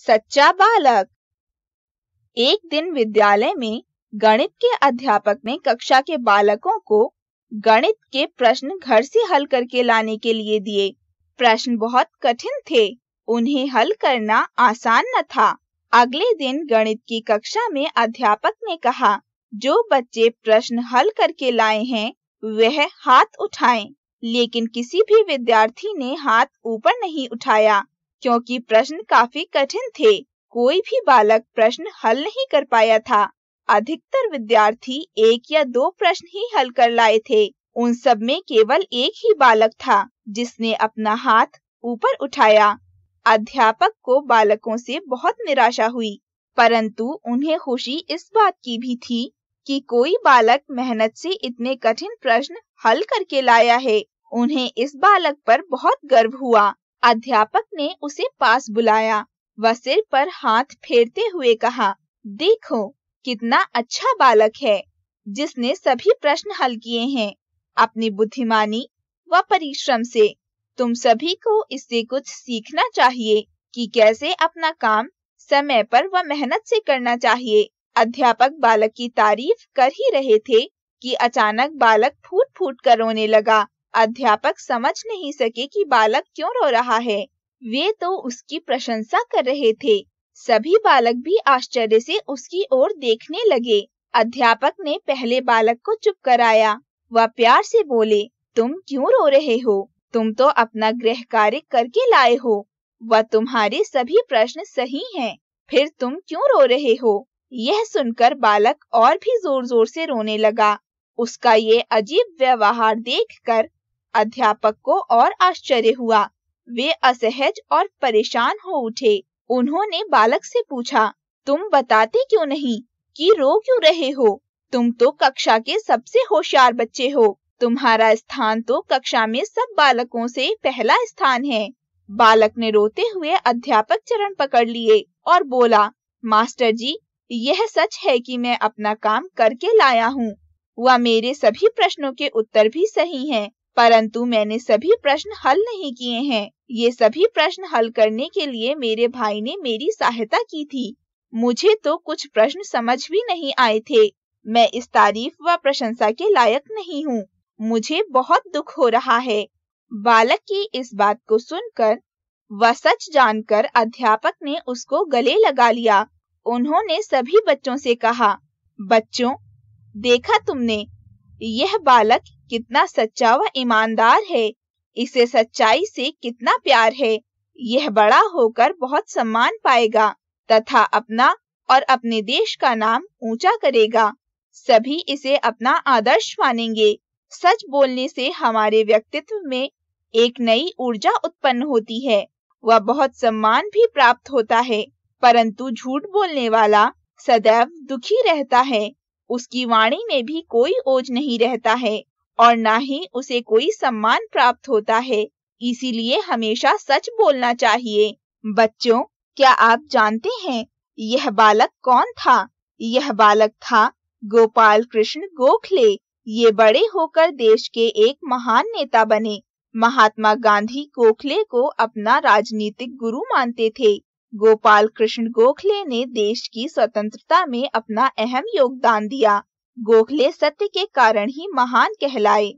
सच्चा बालक एक दिन विद्यालय में गणित के अध्यापक ने कक्षा के बालकों को गणित के प्रश्न घर से हल करके लाने के लिए दिए प्रश्न बहुत कठिन थे उन्हें हल करना आसान न था अगले दिन गणित की कक्षा में अध्यापक ने कहा जो बच्चे प्रश्न हल करके लाए हैं वह हाथ उठाएं, लेकिन किसी भी विद्यार्थी ने हाथ ऊपर नहीं उठाया क्योंकि प्रश्न काफी कठिन थे कोई भी बालक प्रश्न हल नहीं कर पाया था अधिकतर विद्यार्थी एक या दो प्रश्न ही हल कर लाए थे उन सब में केवल एक ही बालक था जिसने अपना हाथ ऊपर उठाया अध्यापक को बालकों से बहुत निराशा हुई परंतु उन्हें खुशी इस बात की भी थी कि कोई बालक मेहनत से इतने कठिन प्रश्न हल करके लाया है उन्हें इस बालक पर बहुत गर्व हुआ अध्यापक ने उसे पास बुलाया व सिर पर हाथ फेरते हुए कहा देखो कितना अच्छा बालक है जिसने सभी प्रश्न हल किए हैं अपनी बुद्धिमानी व परिश्रम से तुम सभी को इससे कुछ सीखना चाहिए कि कैसे अपना काम समय पर व मेहनत से करना चाहिए अध्यापक बालक की तारीफ कर ही रहे थे कि अचानक बालक फूट फूट कर रोने लगा अध्यापक समझ नहीं सके कि बालक क्यों रो रहा है वे तो उसकी प्रशंसा कर रहे थे सभी बालक भी आश्चर्य से उसकी ओर देखने लगे अध्यापक ने पहले बालक को चुप कराया वह प्यार से बोले तुम क्यों रो रहे हो तुम तो अपना गृह कार्य करके लाए हो वह तुम्हारे सभी प्रश्न सही हैं। फिर तुम क्यों रो रहे हो यह सुनकर बालक और भी जोर जोर से रोने लगा उसका ये अजीब व्यवहार देखकर अध्यापक को और आश्चर्य हुआ वे असहज और परेशान हो उठे उन्होंने बालक से पूछा तुम बताते क्यों नहीं कि रो क्यों रहे हो तुम तो कक्षा के सबसे होशियार बच्चे हो तुम्हारा स्थान तो कक्षा में सब बालकों से पहला स्थान है बालक ने रोते हुए अध्यापक चरण पकड़ लिए और बोला मास्टर जी यह सच है कि मैं अपना काम करके लाया हूँ वह मेरे सभी प्रश्नों के उत्तर भी सही हैं परंतु मैंने सभी प्रश्न हल नहीं किए हैं ये सभी प्रश्न हल करने के लिए मेरे भाई ने मेरी सहायता की थी मुझे तो कुछ प्रश्न समझ भी नहीं आए थे मैं इस तारीफ व प्रशंसा के लायक नहीं हूँ मुझे बहुत दुख हो रहा है बालक की इस बात को सुनकर व सच जानकर अध्यापक ने उसको गले लगा लिया उन्होंने सभी बच्चों से कहा बच्चों देखा तुमने यह बालक कितना सच्चा व ईमानदार है इसे सच्चाई से कितना प्यार है यह बड़ा होकर बहुत सम्मान पाएगा तथा अपना और अपने देश का नाम ऊंचा करेगा सभी इसे अपना आदर्श मानेंगे सच बोलने से हमारे व्यक्तित्व में एक नई ऊर्जा उत्पन्न होती है वह बहुत सम्मान भी प्राप्त होता है परंतु झूठ बोलने वाला सदैव दुखी रहता है उसकी वाणी में भी कोई ओज नहीं रहता है और न ही उसे कोई सम्मान प्राप्त होता है इसीलिए हमेशा सच बोलना चाहिए बच्चों क्या आप जानते हैं यह बालक कौन था यह बालक था गोपाल कृष्ण गोखले ये बड़े होकर देश के एक महान नेता बने महात्मा गांधी गोखले को अपना राजनीतिक गुरु मानते थे गोपाल कृष्ण गोखले ने देश की स्वतंत्रता में अपना अहम योगदान दिया गोखले सत्य के कारण ही महान कहलाए